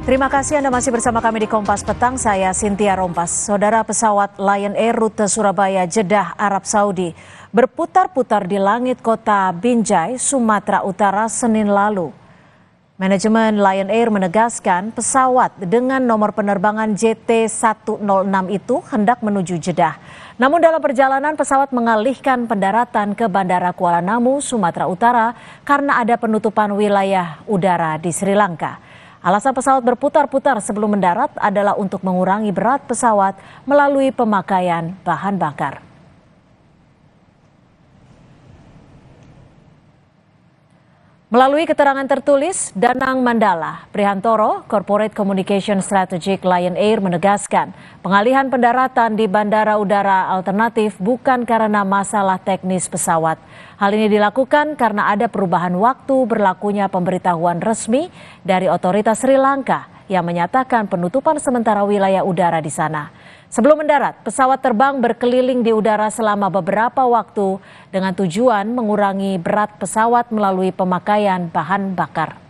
Terima kasih Anda masih bersama kami di Kompas Petang, saya Sintia Rompas. Saudara pesawat Lion Air rute Surabaya Jeddah Arab Saudi berputar-putar di langit kota Binjai, Sumatera Utara Senin lalu. Manajemen Lion Air menegaskan pesawat dengan nomor penerbangan JT106 itu hendak menuju Jeddah. Namun dalam perjalanan pesawat mengalihkan pendaratan ke Bandara Kuala Namu, Sumatera Utara karena ada penutupan wilayah udara di Sri Lanka. Alasan pesawat berputar-putar sebelum mendarat adalah untuk mengurangi berat pesawat melalui pemakaian bahan bakar. Melalui keterangan tertulis, Danang Mandala, Prihantoro, Corporate Communication Strategic Lion Air menegaskan, pengalihan pendaratan di Bandara Udara Alternatif bukan karena masalah teknis pesawat. Hal ini dilakukan karena ada perubahan waktu berlakunya pemberitahuan resmi dari otoritas Sri Lanka yang menyatakan penutupan sementara wilayah udara di sana. Sebelum mendarat, pesawat terbang berkeliling di udara selama beberapa waktu dengan tujuan mengurangi berat pesawat melalui pemakaian bahan bakar.